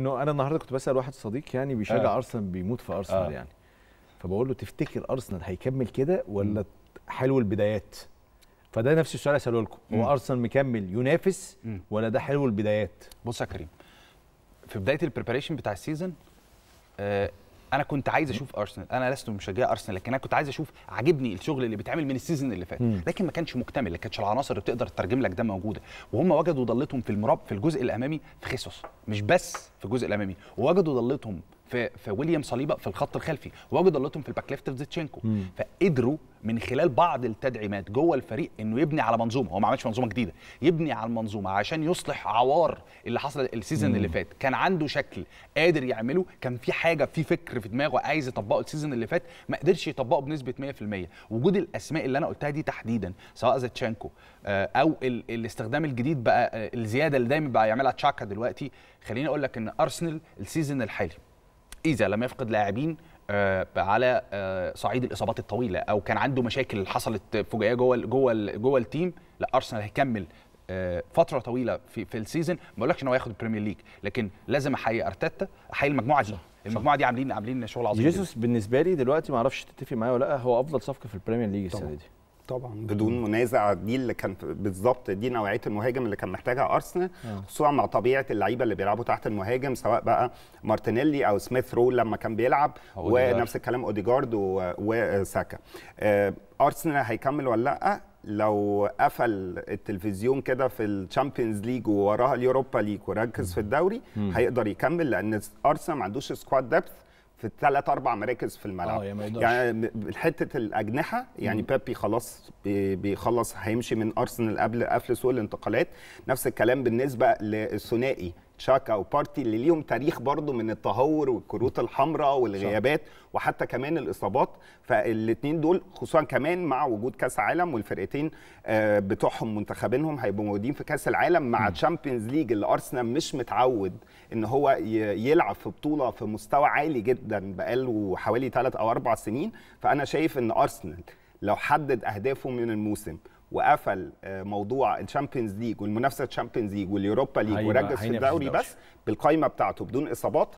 انه انا النهارده كنت بسال واحد صديق يعني بيشجع آه. ارسنال بيموت في ارسنال آه. يعني فبقول له تفتكر ارسنال هيكمل كده ولا م. حلو البدايات فده نفس السؤال اساله لكم هو ارسنال مكمل ينافس م. ولا ده حلو البدايات بص يا كريم في بدايه البريباريشن بتاع السيزون آه انا كنت عايز اشوف ارسنال انا لست مشجع ارسنال لكن انا كنت عايز اشوف عاجبني الشغل اللي بيتعمل من السيزون اللي فات لكن ما كانش مكتمل ما كانتش العناصر اللي بتقدر تترجم لك ده موجوده وهم وجدوا ضلتهم في المراب في الجزء الامامي في خيسوس مش بس في الجزء الامامي ووجدوا ضلتهم في في ويليام صليبه في الخط الخلفي وجد اللوتهم في الباك ليفت في زيتشينكو فقدروا من خلال بعض التدعيمات جوه الفريق انه يبني على منظومه هو ما عملش منظومه جديده يبني على المنظومه عشان يصلح عوار اللي حصل السيزون اللي فات كان عنده شكل قادر يعمله كان في حاجه في فكر في دماغه عايز يطبقه السيزون اللي فات ما قدرش يطبقه بنسبه 100% وجود الاسماء اللي انا قلتها دي تحديدا سواء زيتشينكو آه، او الاستخدام الجديد بقى آه، الزياده اللي دايما بقى يعملها تشاكا دلوقتي خليني اقول لك ان ارسنال السيزون الحالي اذا لم يفقد لاعبين آه، على آه، صعيد الاصابات الطويله او كان عنده مشاكل حصلت فجائيه جوه جوه جوه التيم لا ارسنال هيكمل آه، فتره طويله في في السيزون ما بقولكش ان هو ياخد البريمير ليج لكن لازم احيي ارتيتا احيي المجموعه دي المجموعه دي عاملين عاملين شغل عظيم جيسوس بالنسبه لي دلوقتي ما اعرفش تتفق معايا ولا لا هو افضل صفقه في البريمير ليج السنه دي طبعا بدون منازع دي اللي كان بالظبط دي نوعيه المهاجم اللي كان محتاجها ارسنال آه. خصوصا مع طبيعه اللعيبه اللي بيلعبوا تحت المهاجم سواء بقى مارتينيلي او سميث رو لما كان بيلعب ونفس الكلام اوديجارد وساكا آه، ارسنال هيكمل ولا لا لو قفل التلفزيون كده في الشامبيونز ليج ووراها اليوروبا ليج وركز في الدوري هيقدر يكمل لان ارسنال ما عندوش سكواد ديبث في ثلاث اربع مراكز في الملعب آه يعني حته الاجنحه يعني مم. بيبي خلاص بيخلص هيمشي من ارسنال قبل قفل سوق الانتقالات نفس الكلام بالنسبه للثنائي تشاكا وبارتي اللي ليهم تاريخ برضو من التهور والكروت الحمراء والغيابات وحتى كمان الاصابات فالاثنين دول خصوصا كمان مع وجود كاس عالم والفرقتين آه، بتوعهم منتخبينهم هيبقوا موجودين في كاس العالم مع تشامبيونز ليج اللي ارسنال مش متعود ان هو يلعب في بطوله في مستوى عالي جدا بقاله حوالي ثلاث او اربع سنين فانا شايف ان ارسنال لو حدد اهدافه من الموسم وقفل آه، موضوع الشامبيونز ليج والمنافسه الشامبيونز ليج واليوروبا ليج وركز في الدوري بس بالقايمه بتاعته بدون اصابات